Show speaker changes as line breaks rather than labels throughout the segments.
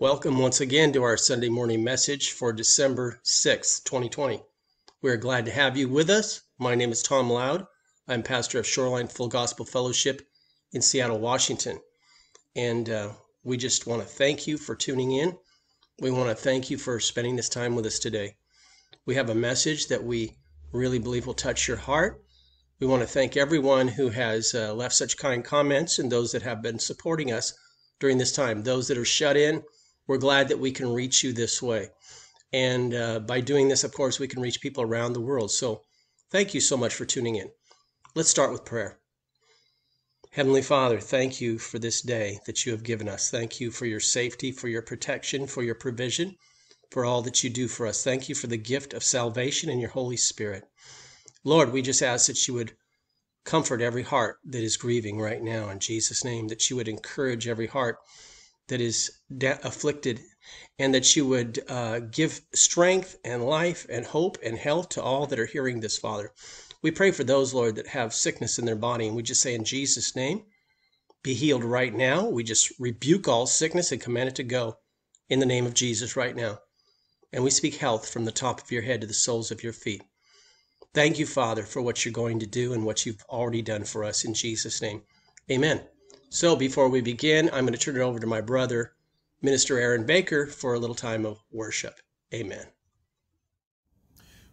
Welcome once again to our Sunday morning message for December 6, 2020. We are glad to have you with us. My name is Tom Loud. I'm pastor of Shoreline Full Gospel Fellowship in Seattle, Washington. And uh, we just want to thank you for tuning in. We want to thank you for spending this time with us today. We have a message that we really believe will touch your heart. We want to thank everyone who has uh, left such kind comments and those that have been supporting us during this time, those that are shut in we're glad that we can reach you this way. And uh, by doing this, of course, we can reach people around the world. So thank you so much for tuning in. Let's start with prayer. Heavenly Father, thank you for this day that you have given us. Thank you for your safety, for your protection, for your provision, for all that you do for us. Thank you for the gift of salvation and your Holy Spirit. Lord, we just ask that you would comfort every heart that is grieving right now in Jesus' name, that you would encourage every heart that is afflicted, and that you would uh, give strength and life and hope and health to all that are hearing this, Father. We pray for those, Lord, that have sickness in their body, and we just say in Jesus' name, be healed right now. We just rebuke all sickness and command it to go in the name of Jesus right now. And we speak health from the top of your head to the soles of your feet. Thank you, Father, for what you're going to do and what you've already done for us in Jesus' name. Amen. So before we begin, I'm going to turn it over to my brother, Minister Aaron Baker, for a little time of worship. Amen.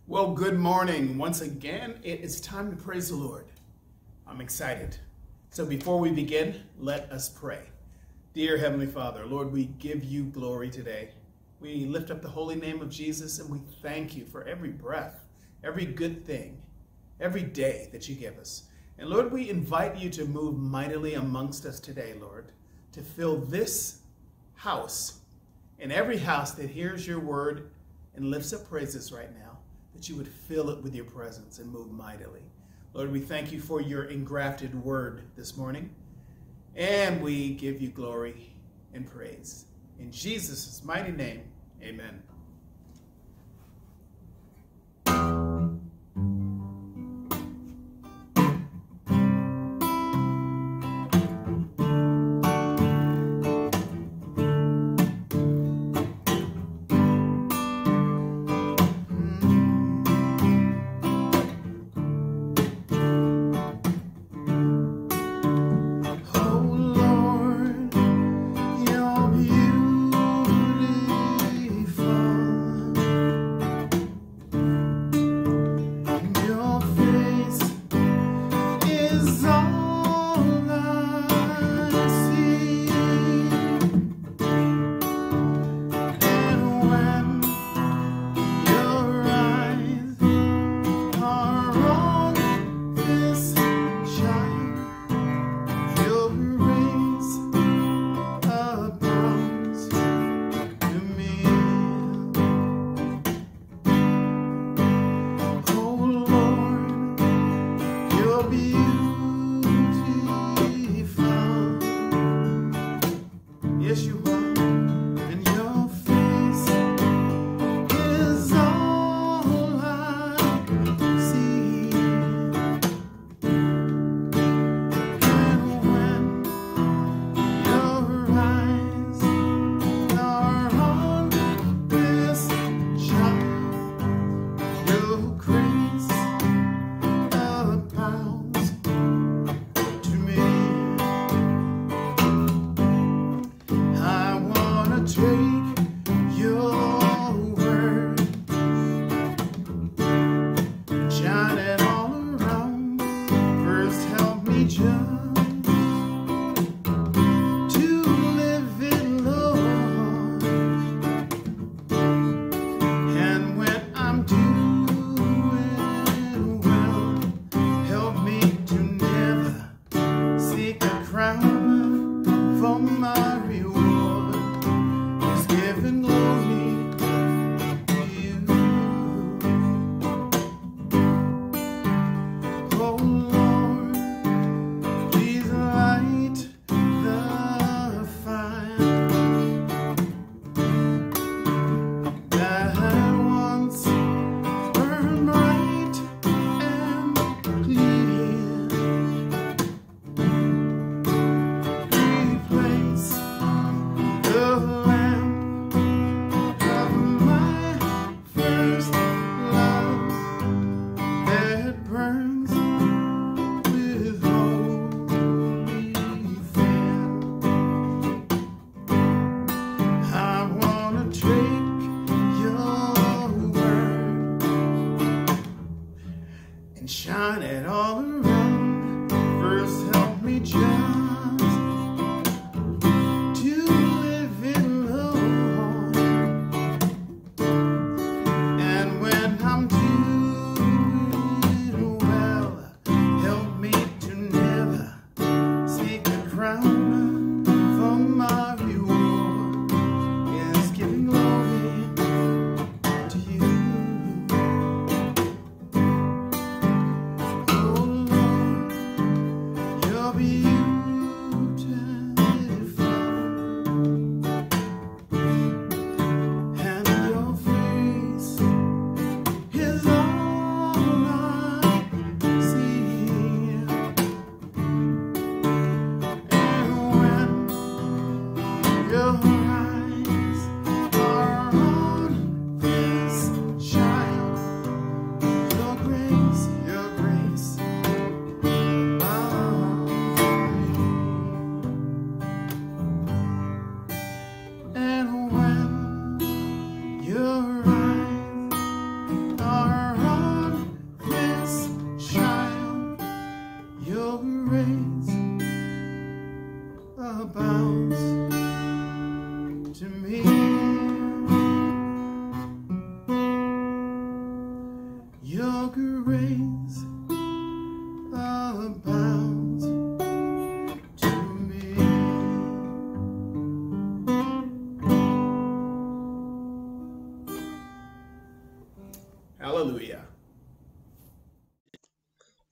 Well, good morning. Once again, it is time to praise the Lord. I'm excited. So before we begin, let us pray. Dear Heavenly Father, Lord, we give you glory today. We lift up the holy name of Jesus and we thank you for every breath, every good thing, every day that you give us. And Lord, we invite you to move mightily amongst us today, Lord, to fill this house and every house that hears your word and lifts up praises right now, that you would fill it with your presence and move mightily. Lord, we thank you for your engrafted word this morning, and we give you glory and praise. In Jesus' mighty name, amen.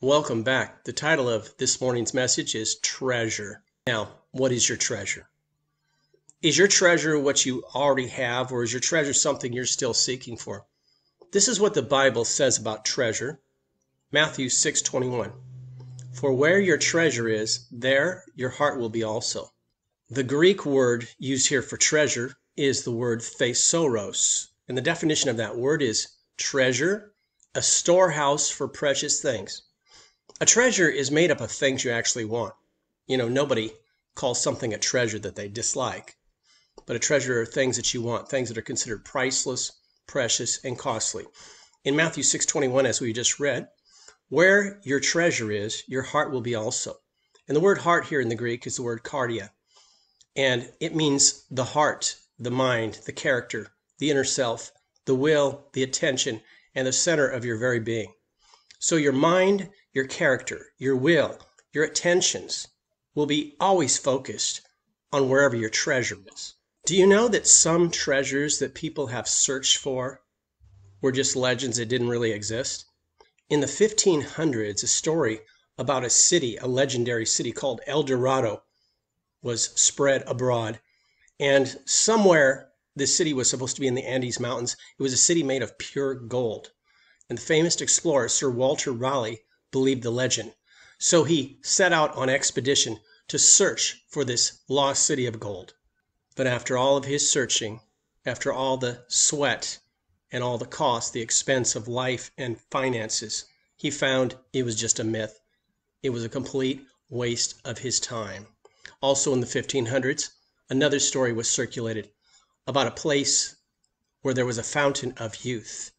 Welcome back. The title of this morning's message is Treasure. Now, what is your treasure? Is your treasure what you already have, or is your treasure something you're still seeking for? This is what the Bible says about treasure. Matthew 6:21. For where your treasure is, there your heart will be also. The Greek word used here for treasure is the word thesaurus, and the definition of that word is treasure, a storehouse for precious things. A treasure is made up of things you actually want. You know, nobody calls something a treasure that they dislike. But a treasure are things that you want, things that are considered priceless, precious, and costly. In Matthew 6:21 as we just read, where your treasure is, your heart will be also. And the word heart here in the Greek is the word cardia. And it means the heart, the mind, the character, the inner self, the will, the attention, and the center of your very being. So your mind your character, your will, your attentions will be always focused on wherever your treasure is. Do you know that some treasures that people have searched for were just legends that didn't really exist? In the 1500s a story about a city, a legendary city called El Dorado, was spread abroad. And somewhere this city was supposed to be in the Andes Mountains. It was a city made of pure gold. And the famous explorer, Sir Walter Raleigh, believed the legend. So he set out on expedition to search for this lost city of gold. But after all of his searching, after all the sweat and all the cost, the expense of life and finances, he found it was just a myth. It was a complete waste of his time. Also in the 1500s, another story was circulated about a place where there was a fountain of youth,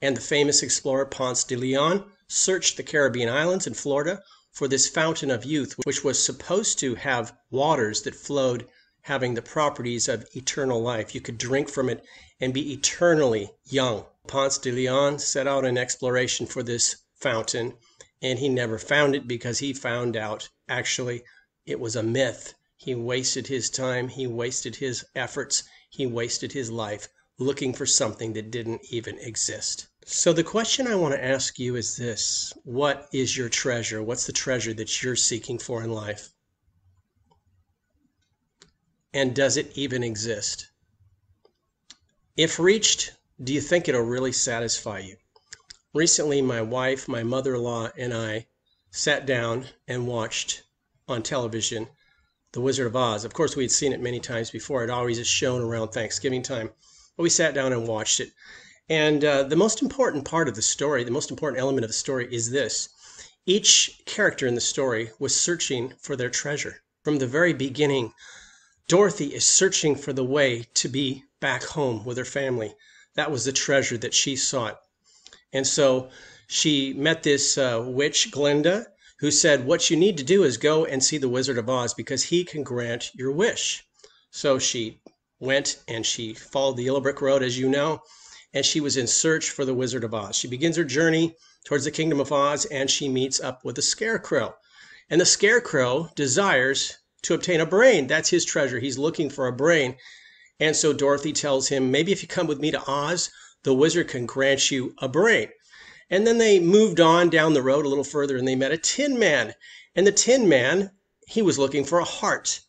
and the famous explorer Ponce de Leon searched the Caribbean Islands and Florida for this fountain of youth which was supposed to have waters that flowed having the properties of eternal life. You could drink from it and be eternally young. Ponce de Leon set out on an exploration for this fountain and he never found it because he found out actually it was a myth. He wasted his time, he wasted his efforts, he wasted his life looking for something that didn't even exist. So, the question I want to ask you is this What is your treasure? What's the treasure that you're seeking for in life? And does it even exist? If reached, do you think it'll really satisfy you? Recently, my wife, my mother in law, and I sat down and watched on television The Wizard of Oz. Of course, we had seen it many times before, it always is shown around Thanksgiving time, but we sat down and watched it. And uh, the most important part of the story, the most important element of the story is this. Each character in the story was searching for their treasure. From the very beginning, Dorothy is searching for the way to be back home with her family. That was the treasure that she sought. And so she met this uh, witch, Glinda, who said, What you need to do is go and see the Wizard of Oz because he can grant your wish. So she went and she followed the Yellow Brick Road, as you know, as she was in search for the Wizard of Oz. She begins her journey towards the Kingdom of Oz and she meets up with the Scarecrow. And the Scarecrow desires to obtain a brain. That's his treasure. He's looking for a brain. And so Dorothy tells him, maybe if you come with me to Oz, the wizard can grant you a brain. And then they moved on down the road a little further and they met a tin man. And the tin man, he was looking for a heart.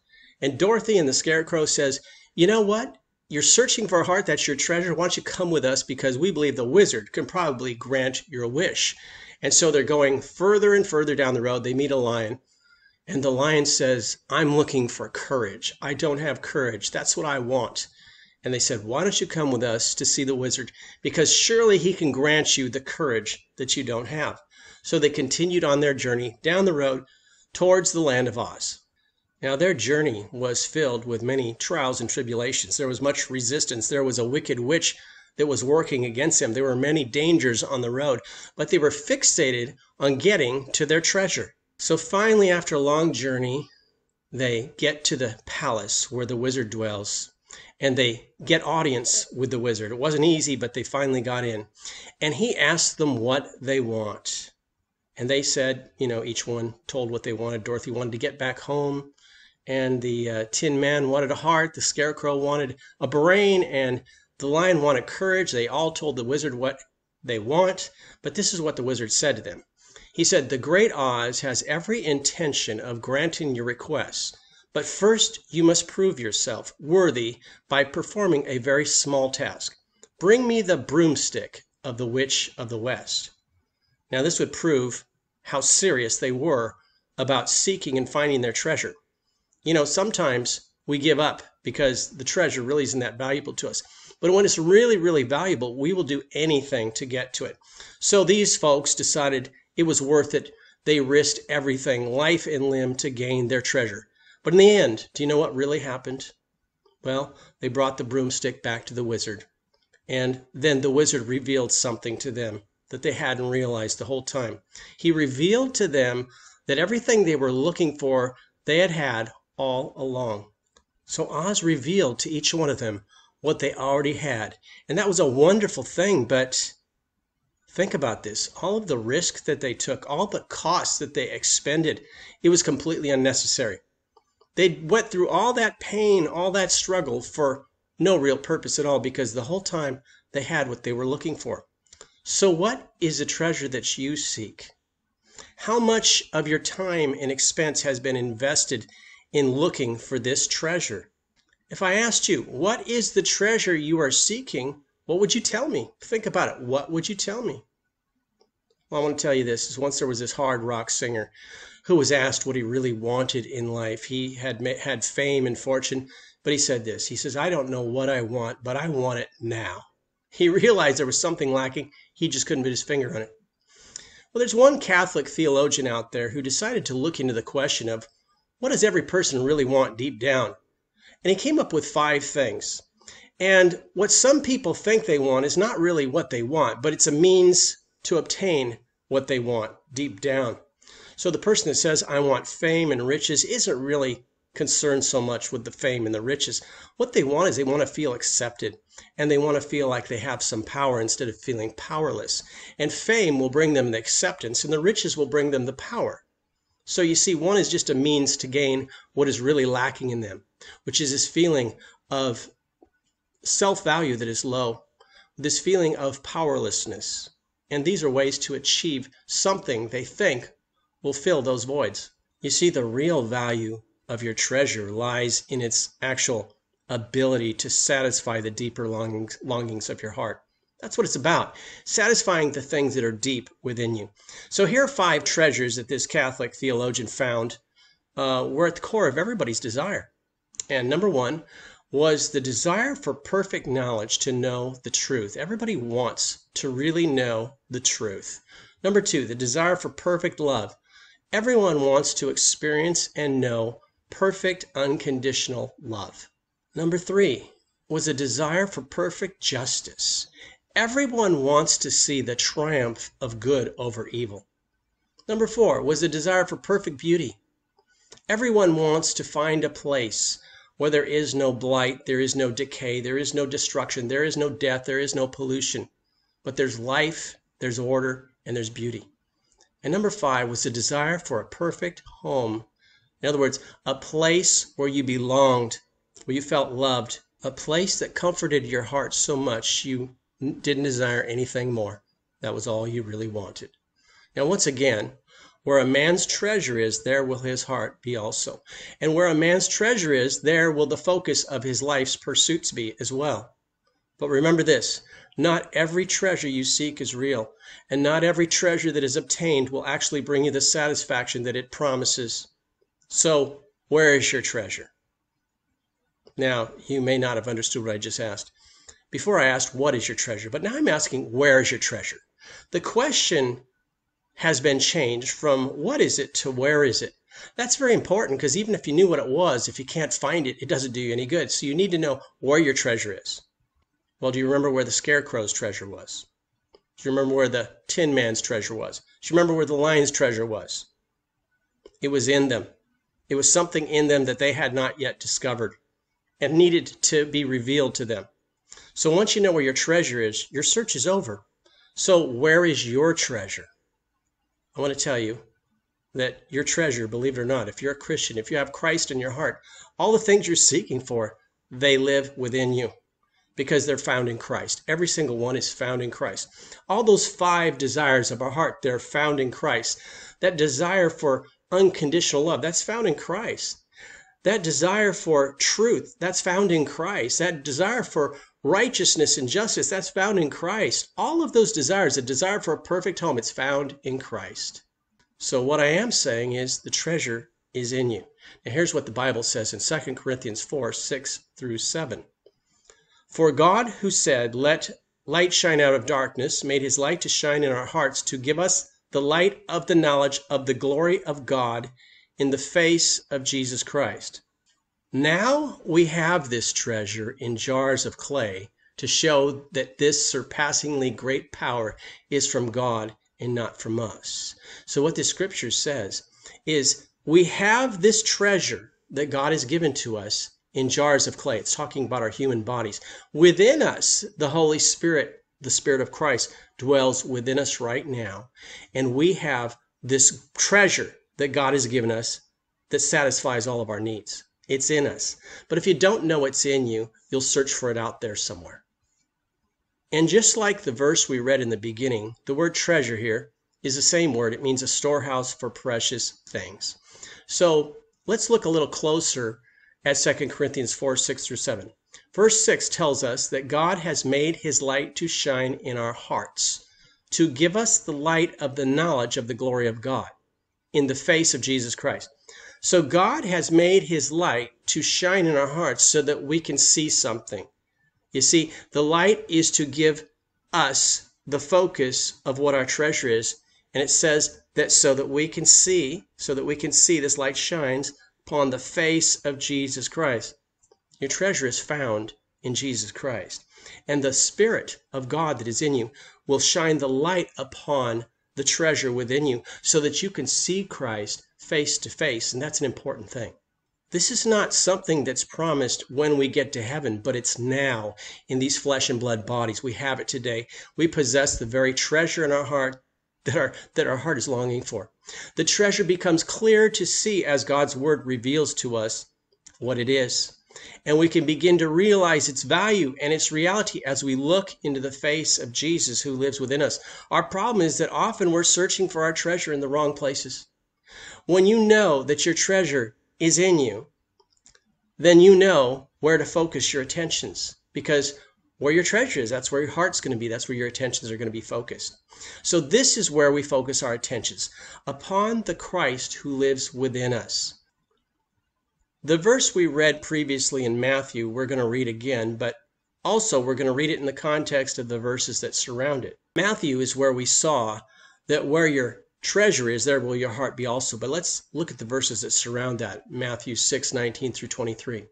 And Dorothy and the scarecrow says, "You know what? you're searching for a heart that's your treasure. Why don't you come with us? Because we believe the wizard can probably grant your wish. And so they're going further and further down the road. They meet a lion, and the lion says, I'm looking for courage. I don't have courage. That's what I want. And they said, Why don't you come with us to see the wizard? Because surely he can grant you the courage that you don't have. So they continued on their journey down the road towards the land of Oz. Now their journey was filled with many trials and tribulations. There was much resistance. There was a wicked witch that was working against them. There were many dangers on the road, but they were fixated on getting to their treasure. So finally, after a long journey, they get to the palace where the wizard dwells and they get audience with the wizard. It wasn't easy, but they finally got in. And he asked them what they want. And they said, you know, each one told what they wanted. Dorothy wanted to get back home and the uh, Tin Man wanted a heart, the Scarecrow wanted a brain, and the Lion wanted courage. They all told the Wizard what they want, but this is what the Wizard said to them. He said, "The Great Oz has every intention of granting your requests, but first you must prove yourself worthy by performing a very small task. Bring me the broomstick of the Witch of the West." Now this would prove how serious they were about seeking and finding their treasure you know, sometimes we give up because the treasure really isn't that valuable to us. But when it's really, really valuable, we will do anything to get to it. So these folks decided it was worth it. They risked everything, life and limb, to gain their treasure. But in the end, do you know what really happened? Well, they brought the broomstick back to the wizard. And then the wizard revealed something to them that they hadn't realized the whole time. He revealed to them that everything they were looking for they had had all along. So Oz revealed to each one of them what they already had, and that was a wonderful thing, but think about this all of the risk that they took, all the costs that they expended, it was completely unnecessary. They went through all that pain, all that struggle for no real purpose at all because the whole time they had what they were looking for. So, what is the treasure that you seek? How much of your time and expense has been invested in looking for this treasure. If I asked you, What is the treasure you are seeking? what would you tell me? Think about it. What would you tell me? Well, I want to tell you this is once there was this hard rock singer who was asked what he really wanted in life. He had had fame and fortune, but he said this. He says, "I don't know what I want, but I want it now." He realized there was something lacking. He just couldn't put his finger on it. Well, there's one Catholic theologian out there who decided to look into the question of what does every person really want deep down? And he came up with five things. And what some people think they want is not really what they want, but it's a means to obtain what they want deep down. So the person that says, I want fame and riches, isn't really concerned so much with the fame and the riches. What they want is they want to feel accepted and they want to feel like they have some power instead of feeling powerless. And fame will bring them the acceptance and the riches will bring them the power. So you see, one is just a means to gain what is really lacking in them, which is this feeling of self-value that is low, this feeling of powerlessness. And these are ways to achieve something they think will fill those voids. You see, the real value of your treasure lies in its actual ability to satisfy the deeper longings, longings of your heart. That's what it's about, satisfying the things that are deep within you. So here are five treasures that this Catholic theologian found uh, were at the core of everybody's desire. And number one was the desire for perfect knowledge to know the truth. Everybody wants to really know the truth. Number two, the desire for perfect love. Everyone wants to experience and know perfect unconditional love. Number three was a desire for perfect justice. Everyone wants to see the triumph of good over evil. Number four was the desire for perfect beauty. Everyone wants to find a place where there is no blight, there is no decay, there is no destruction, there is no death, there is no pollution. But there's life, there's order, and there's beauty. And number five was the desire for a perfect home. In other words, a place where you belonged, where you felt loved, a place that comforted your heart so much you didn't desire anything more. That was all you really wanted. Now, once again, where a man's treasure is, there will his heart be also. And where a man's treasure is, there will the focus of his life's pursuits be as well. But remember this not every treasure you seek is real, and not every treasure that is obtained will actually bring you the satisfaction that it promises. So, where is your treasure? Now, you may not have understood what I just asked. Before I asked, what is your treasure? But now I'm asking, where is your treasure? The question has been changed from what is it to where is it? That's very important because even if you knew what it was, if you can't find it, it doesn't do you any good. So you need to know where your treasure is. Well, do you remember where the scarecrow's treasure was? Do you remember where the tin man's treasure was? Do you remember where the lion's treasure was? It was in them. It was something in them that they had not yet discovered and needed to be revealed to them. So once you know where your treasure is, your search is over. So where is your treasure? I want to tell you that your treasure, believe it or not, if you're a Christian, if you have Christ in your heart, all the things you're seeking for, they live within you because they're found in Christ. Every single one is found in Christ. All those five desires of our heart, they're found in Christ. That desire for unconditional love, that's found in Christ. That desire for truth, that's found in Christ. That desire for righteousness and justice, that's found in Christ. All of those desires, a desire for a perfect home, it's found in Christ. So what I am saying is the treasure is in you. Now here's what the Bible says in 2 Corinthians 4, 6 through 7. For God who said, Let light shine out of darkness, made his light to shine in our hearts to give us the light of the knowledge of the glory of God in the face of Jesus Christ. Now we have this treasure in jars of clay to show that this surpassingly great power is from God and not from us. So what the scripture says is we have this treasure that God has given to us in jars of clay. It's talking about our human bodies. Within us, the Holy Spirit, the Spirit of Christ, dwells within us right now. And we have this treasure that God has given us that satisfies all of our needs. It's in us. But if you don't know it's in you, you'll search for it out there somewhere. And just like the verse we read in the beginning, the word treasure here is the same word. It means a storehouse for precious things. So let's look a little closer at 2 Corinthians 4 6 through 7. Verse 6 tells us that God has made his light to shine in our hearts, to give us the light of the knowledge of the glory of God in the face of Jesus Christ. So God has made his light to shine in our hearts so that we can see something. You see, the light is to give us the focus of what our treasure is. And it says that so that we can see, so that we can see this light shines upon the face of Jesus Christ. Your treasure is found in Jesus Christ. And the Spirit of God that is in you will shine the light upon the treasure within you so that you can see Christ face to face. And that's an important thing. This is not something that's promised when we get to heaven, but it's now in these flesh and blood bodies. We have it today. We possess the very treasure in our heart that our, that our heart is longing for. The treasure becomes clear to see as God's word reveals to us what it is and we can begin to realize its value and its reality as we look into the face of Jesus who lives within us. Our problem is that often we're searching for our treasure in the wrong places. When you know that your treasure is in you, then you know where to focus your attentions because where your treasure is, that's where your heart's going to be. That's where your attentions are going to be focused. So this is where we focus our attentions upon the Christ who lives within us. The verse we read previously in Matthew we're going to read again, but also we're going to read it in the context of the verses that surround it. Matthew is where we saw that where your treasure is, there will your heart be also. But let's look at the verses that surround that. Matthew 6, 19 through 23.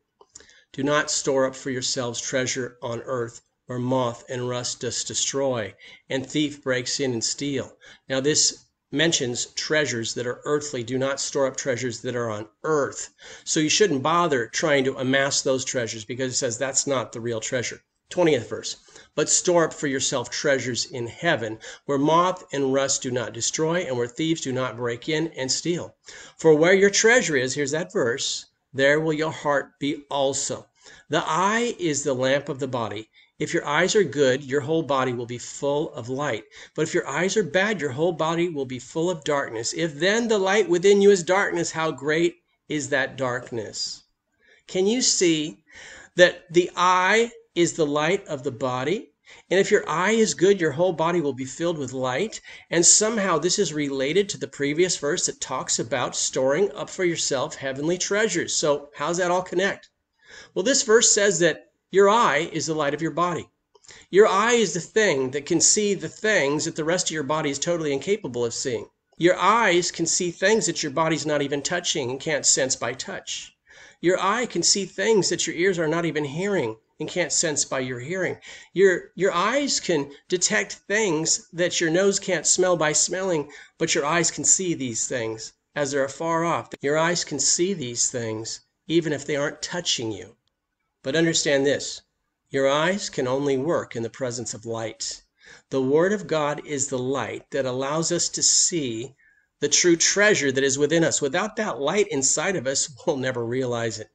Do not store up for yourselves treasure on earth where moth and rust does destroy, and thief breaks in and steal. Now this mentions treasures that are earthly do not store up treasures that are on earth. So you shouldn't bother trying to amass those treasures because it says that's not the real treasure. 20th verse. But store up for yourself treasures in heaven, where moth and rust do not destroy, and where thieves do not break in and steal. For where your treasure is, here's that verse, there will your heart be also. The eye is the lamp of the body. If your eyes are good, your whole body will be full of light; but if your eyes are bad, your whole body will be full of darkness. If then the light within you is darkness, how great is that darkness! Can you see that the eye is the light of the body? And if your eye is good, your whole body will be filled with light. And somehow this is related to the previous verse that talks about storing up for yourself heavenly treasures. So, how's that all connect? Well, this verse says that your eye is the light of your body. Your eye is the thing that can see the things that the rest of your body is totally incapable of seeing. Your eyes can see things that your body's not even touching and can't sense by touch. Your eye can see things that your ears are not even hearing and can't sense by your hearing. Your your eyes can detect things that your nose can't smell by smelling, but your eyes can see these things as they're afar off. Your eyes can see these things even if they aren't touching you. But understand this: your eyes can only work in the presence of light. The word of God is the light that allows us to see the true treasure that is within us. Without that light inside of us we'll never realize it.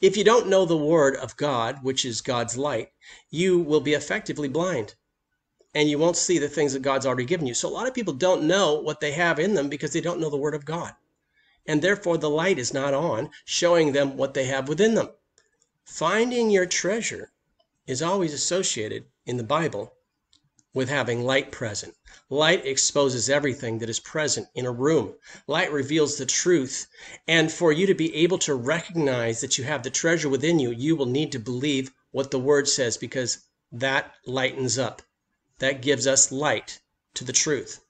If you don't know the word of God, which is God's light, you will be effectively blind and you won't see the things that God's already given you. So a lot of people don't know what they have in them because they don't know the word of God. And therefore the light is not on showing them what they have within them. Finding your treasure is always associated, in the Bible, with having light present. Light exposes everything that is present in a room. Light reveals the truth. And for you to be able to recognize that you have the treasure within you, you will need to believe what the word says because that lightens up. That gives us light to the truth.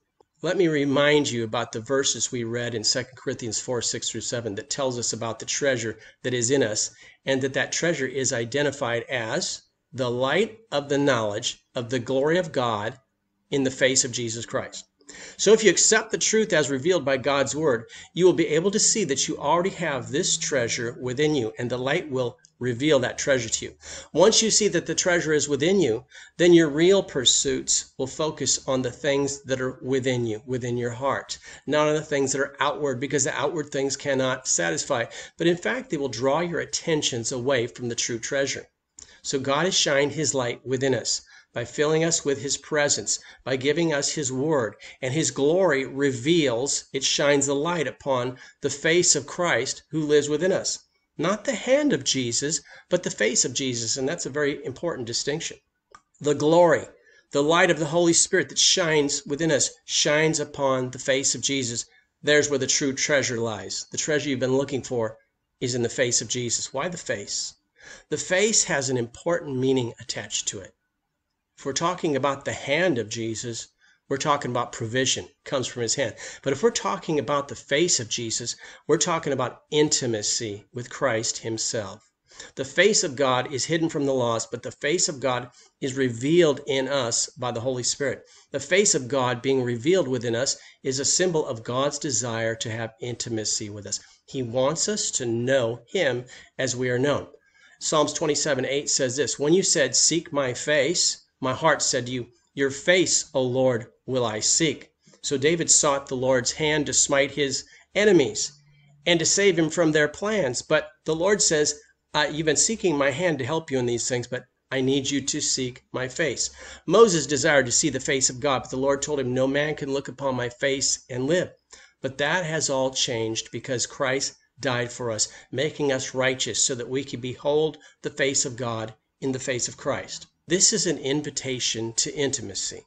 Let me remind you about the verses we read in 2 Corinthians 4, 6 through 7 that tells us about the treasure that is in us and that that treasure is identified as the light of the knowledge of the glory of God in the face of Jesus Christ. So if you accept the truth as revealed by God's word, you will be able to see that you already have this treasure within you, and the light will reveal that treasure to you. Once you see that the treasure is within you, then your real pursuits will focus on the things that are within you, within your heart, not on the things that are outward, because the outward things cannot satisfy. But in fact, they will draw your attentions away from the true treasure. So God has shined his light within us by filling us with his presence, by giving us his word, and his glory reveals, it shines the light upon the face of Christ who lives within us. Not the hand of Jesus, but the face of Jesus, and that's a very important distinction. The glory, the light of the Holy Spirit that shines within us shines upon the face of Jesus. There's where the true treasure lies. The treasure you've been looking for is in the face of Jesus. Why the face? The face has an important meaning attached to it if we're talking about the hand of Jesus, we're talking about provision comes from his hand. But if we're talking about the face of Jesus, we're talking about intimacy with Christ himself. The face of God is hidden from the lost, but the face of God is revealed in us by the Holy Spirit. The face of God being revealed within us is a symbol of God's desire to have intimacy with us. He wants us to know him as we are known. Psalms 27 8 says this When you said, Seek my face, my heart said to you, Your face, O Lord, will I seek." So David sought the Lord's hand to smite his enemies and to save him from their plans. But the Lord says, uh, you've been seeking my hand to help you in these things, but I need you to seek my face. Moses desired to see the face of God, but the Lord told him, No man can look upon my face and live. But that has all changed because Christ died for us, making us righteous so that we can behold the face of God in the face of Christ. This is an invitation to intimacy.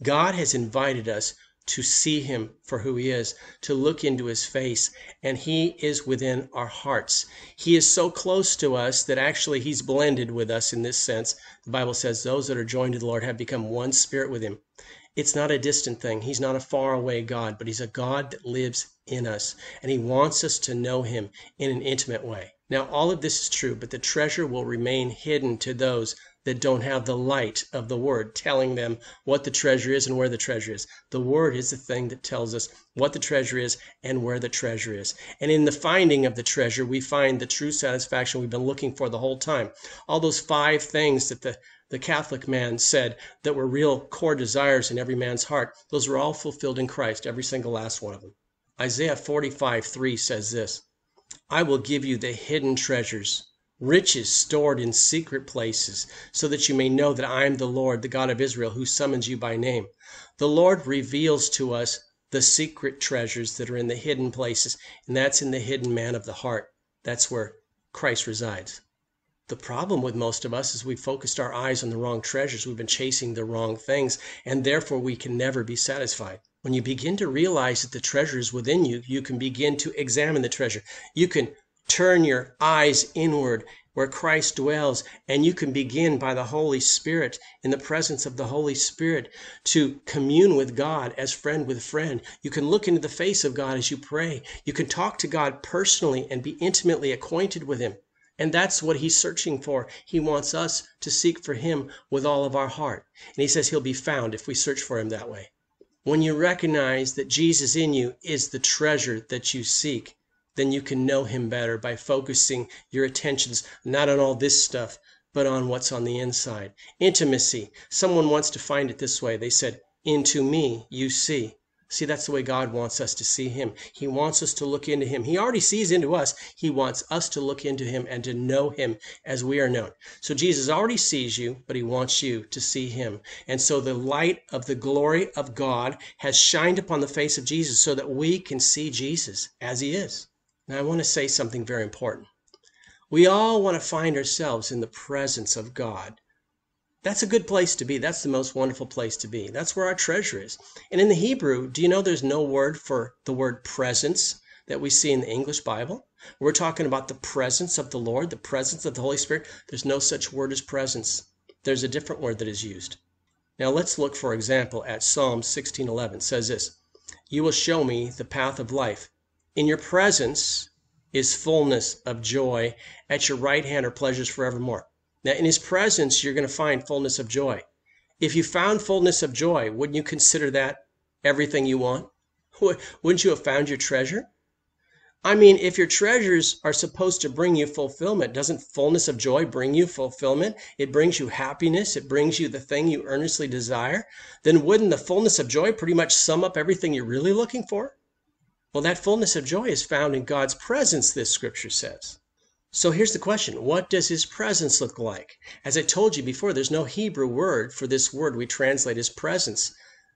God has invited us to see him for who he is, to look into his face, and he is within our hearts. He is so close to us that actually he's blended with us in this sense. The Bible says those that are joined to the Lord have become one spirit with him. It's not a distant thing. He's not a faraway God, but he's a God that lives in us, and he wants us to know him in an intimate way. Now all of this is true, but the treasure will remain hidden to those that don't have the light of the word telling them what the treasure is and where the treasure is. The word is the thing that tells us what the treasure is and where the treasure is. And in the finding of the treasure, we find the true satisfaction we've been looking for the whole time. All those five things that the the Catholic man said that were real core desires in every man's heart, those were all fulfilled in Christ, every single last one of them. Isaiah 45 3 says this I will give you the hidden treasures riches stored in secret places, so that you may know that I am the Lord, the God of Israel, who summons you by name." The Lord reveals to us the secret treasures that are in the hidden places, and that's in the hidden man of the heart. That's where Christ resides. The problem with most of us is we've focused our eyes on the wrong treasures. We've been chasing the wrong things, and therefore we can never be satisfied. When you begin to realize that the treasure is within you, you can begin to examine the treasure. You can Turn your eyes inward where Christ dwells, and you can begin by the Holy Spirit, in the presence of the Holy Spirit, to commune with God as friend with friend. You can look into the face of God as you pray. You can talk to God personally and be intimately acquainted with Him. And that's what He's searching for. He wants us to seek for Him with all of our heart. And He says He'll be found if we search for Him that way. When you recognize that Jesus in you is the treasure that you seek, then you can know him better by focusing your attentions not on all this stuff but on what's on the inside. Intimacy someone wants to find it this way. They said, "Into me you see.' See, that's the way God wants us to see him. He wants us to look into him. He already sees into us. He wants us to look into him and to know him as we are known. So Jesus already sees you, but he wants you to see him. And so the light of the glory of God has shined upon the face of Jesus so that we can see Jesus as he is. Now I want to say something very important. We all want to find ourselves in the presence of God. That's a good place to be. That's the most wonderful place to be. That's where our treasure is. And in the Hebrew, do you know there's no word for the word presence that we see in the English Bible? We're talking about the presence of the Lord, the presence of the Holy Spirit. There's no such word as presence. There's a different word that is used. Now let's look for example at Psalm 16:11 it says this, "You will show me the path of life. In your presence is fullness of joy. At your right hand are pleasures forevermore. Now, in his presence, you're going to find fullness of joy. If you found fullness of joy, wouldn't you consider that everything you want? Wouldn't you have found your treasure? I mean, if your treasures are supposed to bring you fulfillment, doesn't fullness of joy bring you fulfillment? It brings you happiness. It brings you the thing you earnestly desire. Then wouldn't the fullness of joy pretty much sum up everything you're really looking for? Well, that fullness of joy is found in God's presence, this scripture says. So here's the question What does his presence look like? As I told you before, there's no Hebrew word for this word we translate as presence.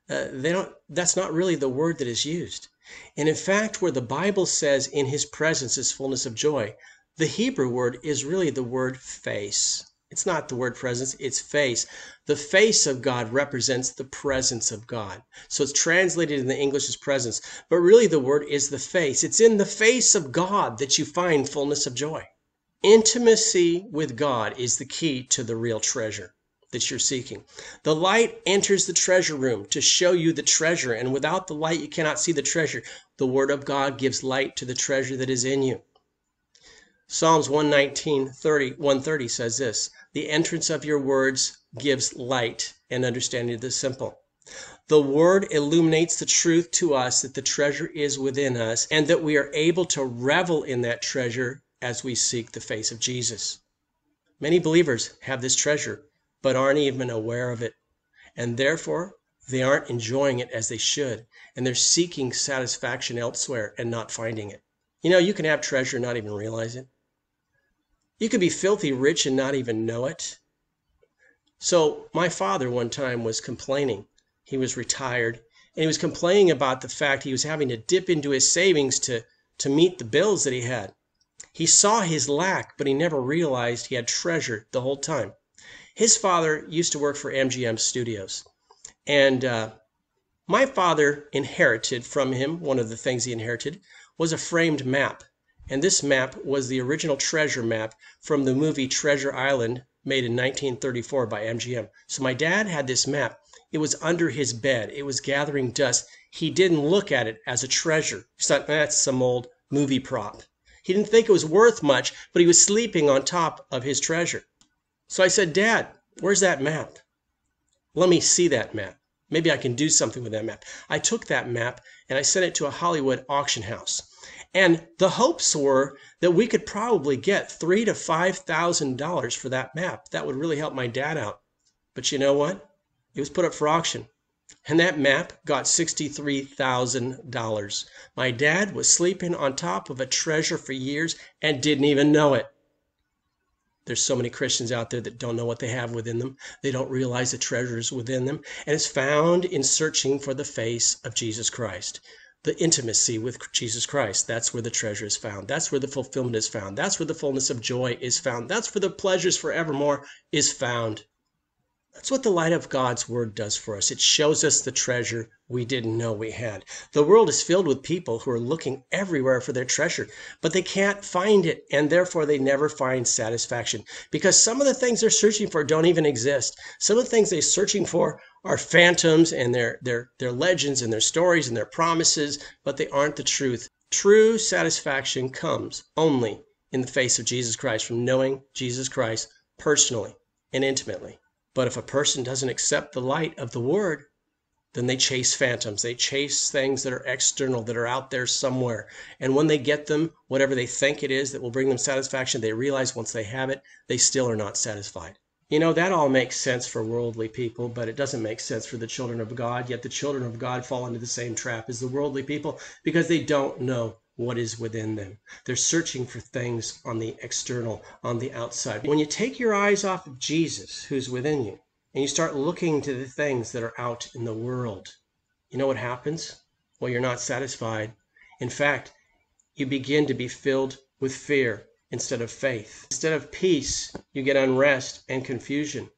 Uh, they don't, that's not really the word that is used. And in fact, where the Bible says in his presence is fullness of joy, the Hebrew word is really the word face. It's not the word presence, it's face. The face of God represents the presence of God. So it's translated in the English as presence, but really the word is the face. It's in the face of God that you find fullness of joy. Intimacy with God is the key to the real treasure that you're seeking. The light enters the treasure room to show you the treasure, and without the light, you cannot see the treasure. The Word of God gives light to the treasure that is in you. Psalms 119, 30, 130 says this the entrance of your words gives light and understanding to the simple. The word illuminates the truth to us that the treasure is within us and that we are able to revel in that treasure as we seek the face of Jesus. Many believers have this treasure, but aren't even aware of it, and therefore they aren't enjoying it as they should, and they're seeking satisfaction elsewhere and not finding it. You know, you can have treasure and not even realize it. You could be filthy rich and not even know it. So my father one time was complaining. He was retired and he was complaining about the fact he was having to dip into his savings to to meet the bills that he had. He saw his lack, but he never realized he had treasure the whole time. His father used to work for MGM Studios, and uh, my father inherited from him one of the things he inherited was a framed map. And this map was the original treasure map from the movie Treasure Island made in 1934 by MGM. So my dad had this map. It was under his bed. It was gathering dust. He didn't look at it as a treasure. He thought, eh, that's some old movie prop. He didn't think it was worth much, but he was sleeping on top of his treasure. So I said, Dad, where's that map? Let me see that map. Maybe I can do something with that map. I took that map and I sent it to a Hollywood auction house. And the hopes were that we could probably get three to five thousand dollars for that map. That would really help my dad out. But you know what? It was put up for auction. And that map got $63,000. My dad was sleeping on top of a treasure for years and didn't even know it. There's so many Christians out there that don't know what they have within them. They don't realize the treasure is within them, and it's found in searching for the face of Jesus Christ the intimacy with Jesus Christ. That's where the treasure is found. That's where the fulfillment is found. That's where the fullness of joy is found. That's where the pleasures forevermore is found. That's what the light of God's word does for us. It shows us the treasure we didn't know we had. The world is filled with people who are looking everywhere for their treasure, but they can't find it, and therefore they never find satisfaction because some of the things they're searching for don't even exist. Some of the things they're searching for are phantoms and they're, they're, they're legends and their stories and their promises, but they aren't the truth. True satisfaction comes only in the face of Jesus Christ from knowing Jesus Christ personally and intimately. But if a person doesn't accept the light of the word, then they chase phantoms. They chase things that are external, that are out there somewhere. And when they get them, whatever they think it is that will bring them satisfaction, they realize once they have it, they still are not satisfied. You know, that all makes sense for worldly people, but it doesn't make sense for the children of God. Yet the children of God fall into the same trap as the worldly people because they don't know what is within them. They're searching for things on the external, on the outside. When you take your eyes off of Jesus, who's within you, and you start looking to the things that are out in the world, you know what happens? Well, you're not satisfied. In fact, you begin to be filled with fear instead of faith. Instead of peace, you get unrest and confusion.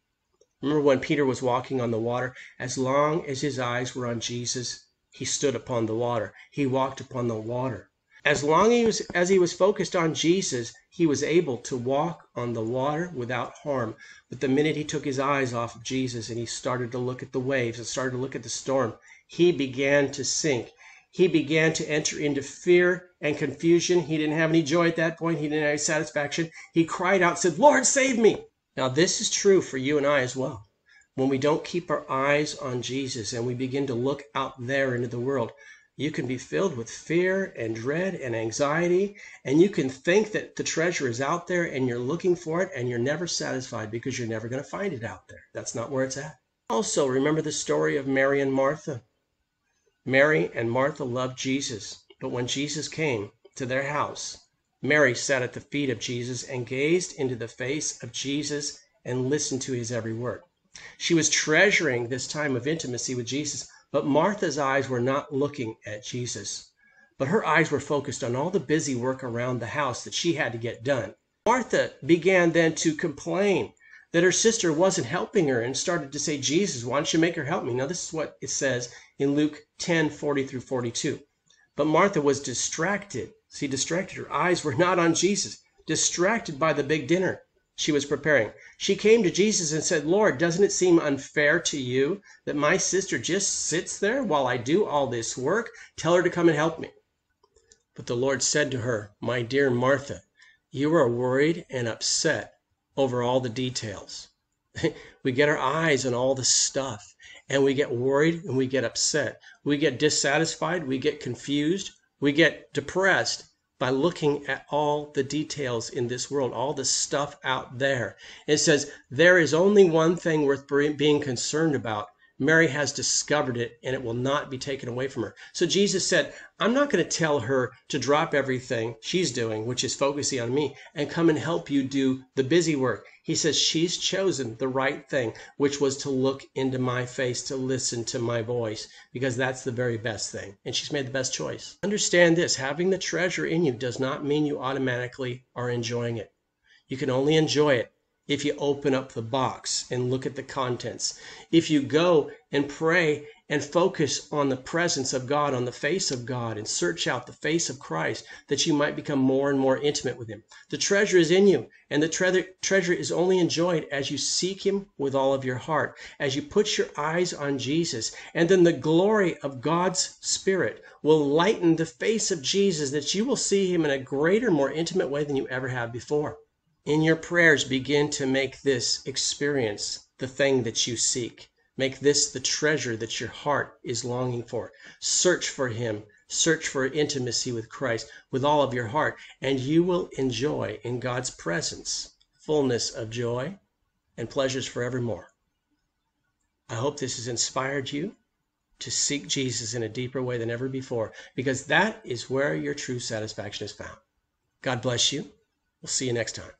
Remember when Peter was walking on the water? As long as his eyes were on Jesus, he stood upon the water. He walked upon the water. As long as he was, as he was focused on Jesus, he was able to walk on the water without harm. But the minute he took his eyes off of Jesus and he started to look at the waves and started to look at the storm, he began to sink he began to enter into fear and confusion. He didn't have any joy at that point. He didn't have any satisfaction. He cried out, said, Lord, save me. Now, this is true for you and I as well. When we don't keep our eyes on Jesus and we begin to look out there into the world, you can be filled with fear and dread and anxiety, and you can think that the treasure is out there and you're looking for it and you're never satisfied because you're never going to find it out there. That's not where it's at. Also, remember the story of Mary and Martha. Mary and Martha loved Jesus, but when Jesus came to their house, Mary sat at the feet of Jesus and gazed into the face of Jesus and listened to his every word. She was treasuring this time of intimacy with Jesus, but Martha's eyes were not looking at Jesus. But her eyes were focused on all the busy work around the house that she had to get done. Martha began then to complain that her sister wasn't helping her and started to say, Jesus, why don't you make her help me? Now, this is what it says in Luke 10 40 through 42. But Martha was distracted. She distracted. Her eyes were not on Jesus, distracted by the big dinner she was preparing. She came to Jesus and said, Lord, doesn't it seem unfair to you that my sister just sits there while I do all this work? Tell her to come and help me. But the Lord said to her, My dear Martha, you are worried and upset over all the details. we get our eyes on all the stuff and we get worried and we get upset. We get dissatisfied, we get confused, we get depressed by looking at all the details in this world, all the stuff out there. It says, There is only one thing worth being concerned about. Mary has discovered it and it will not be taken away from her. So Jesus said, I'm not going to tell her to drop everything she's doing, which is focusing on me, and come and help you do the busy work. He says she's chosen the right thing, which was to look into my face, to listen to my voice, because that's the very best thing. And she's made the best choice. Understand this having the treasure in you does not mean you automatically are enjoying it. You can only enjoy it if you open up the box and look at the contents. If you go and pray and focus on the presence of God, on the face of God, and search out the face of Christ that you might become more and more intimate with Him. The treasure is in you, and the tre- treasure is only enjoyed as you seek Him with all of your heart, as you put your eyes on Jesus. And then the glory of God's Spirit will lighten the face of Jesus that you will see Him in a greater, more intimate way than you ever have before. In your prayers, begin to make this experience the thing that you seek. Make this the treasure that your heart is longing for. Search for him, search for intimacy with Christ with all of your heart, and you will enjoy in God's presence fullness of joy and pleasures forevermore. I hope this has inspired you to seek Jesus in a deeper way than ever before, because that is where your true satisfaction is found. God bless you. We'll see you next time.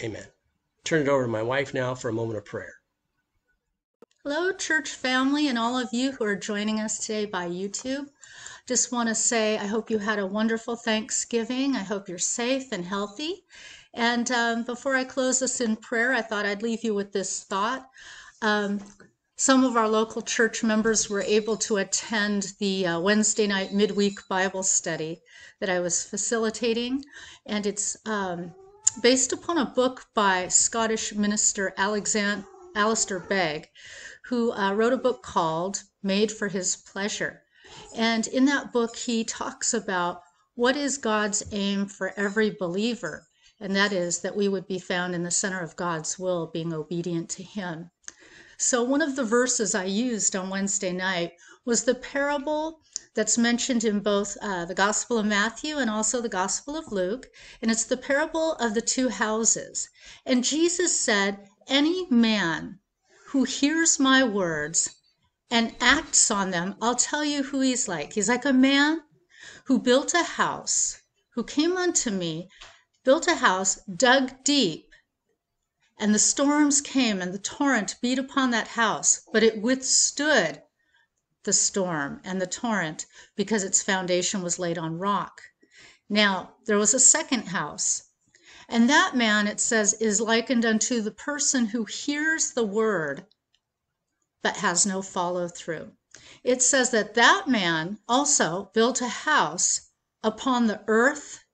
Amen. Turn it over to my wife now for a moment of prayer.
Hello, church family, and all of you who are joining us today by YouTube. Just want to say I hope you had a wonderful Thanksgiving. I hope you're safe and healthy. And um, before I close this in prayer, I thought I'd leave you with this thought. Um, some of our local church members were able to attend the uh, Wednesday night midweek Bible study that I was facilitating, and it's um, based upon a book by Scottish minister Alexander. Alistair Begg, who uh, wrote a book called Made for His Pleasure. And in that book, he talks about what is God's aim for every believer, and that is that we would be found in the center of God's will, being obedient to Him. So, one of the verses I used on Wednesday night was the parable that's mentioned in both uh, the Gospel of Matthew and also the Gospel of Luke. And it's the parable of the two houses. And Jesus said, Any man who hears my words and acts on them, I'll tell you who he's like. He's like a man who built a house, who came unto me, built a house, dug deep, and the storms came and the torrent beat upon that house, but it withstood the storm and the torrent because its foundation was laid on rock. Now, there was a second house and that man, it says, is likened unto the person who hears the word but has no follow through. It says that that man also built a house upon the earth,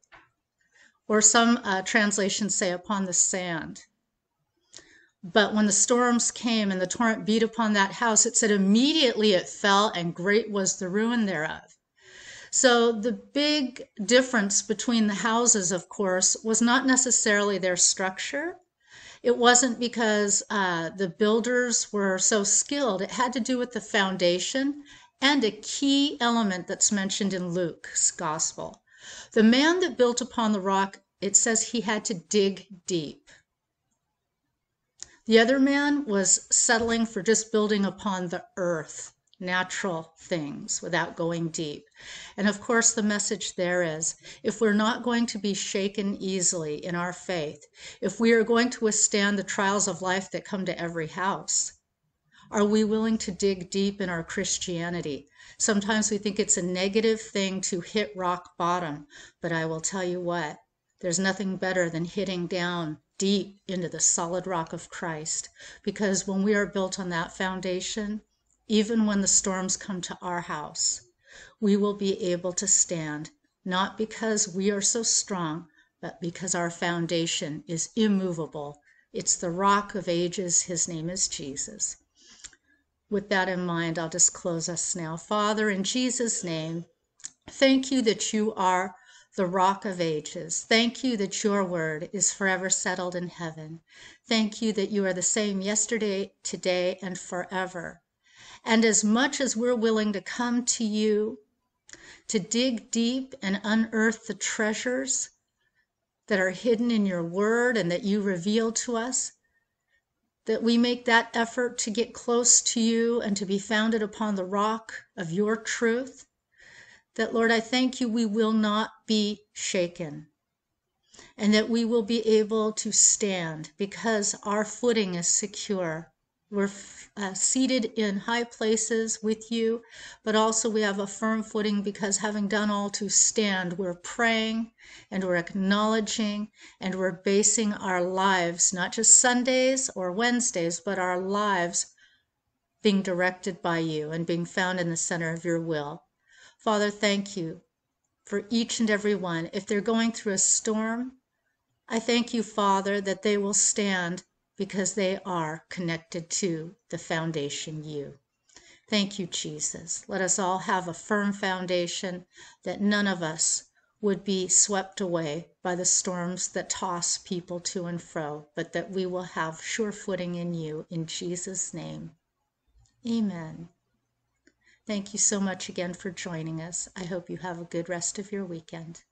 or some uh, translations say upon the sand. But when the storms came and the torrent beat upon that house, it said immediately it fell, and great was the ruin thereof. So the big difference between the houses, of course, was not necessarily their structure. It wasn't because uh, the builders were so skilled. It had to do with the foundation and a key element that's mentioned in Luke's gospel. The man that built upon the rock, it says he had to dig deep. The other man was settling for just building upon the earth natural things without going deep. And of course, the message there is if we're not going to be shaken easily in our faith, if we are going to withstand the trials of life that come to every house, are we willing to dig deep in our Christianity? Sometimes we think it's a negative thing to hit rock bottom, but I will tell you what, there's nothing better than hitting down deep into the solid rock of Christ, because when we are built on that foundation, even when the storms come to our house, we will be able to stand, not because we are so strong, but because our foundation is immovable. It's the rock of ages. His name is Jesus. With that in mind, I'll just close us now. Father, in Jesus' name, thank you that you are the rock of ages. Thank you that your word is forever settled in heaven. Thank you that you are the same yesterday, today, and forever. And as much as we're willing to come to you to dig deep and unearth the treasures that are hidden in your word and that you reveal to us, that we make that effort to get close to you and to be founded upon the rock of your truth, that, Lord, I thank you, we will not be shaken, and that we will be able to stand because our footing is secure we're uh, seated in high places with you, but also we have a firm footing because having done all to stand, we're praying and we're acknowledging and we're basing our lives, not just Sundays or Wednesdays, but our lives being directed by you and being found in the center of your will. Father, thank you for each and every one. If they're going through a storm, I thank you, Father, that they will stand because they are connected to the foundation you. Thank you, Jesus. Let us all have a firm foundation that none of us would be swept away by the storms that toss people to and fro, but that we will have sure footing in you in Jesus' name. Amen. Thank you so much again for joining us. I hope you have a good rest of your weekend.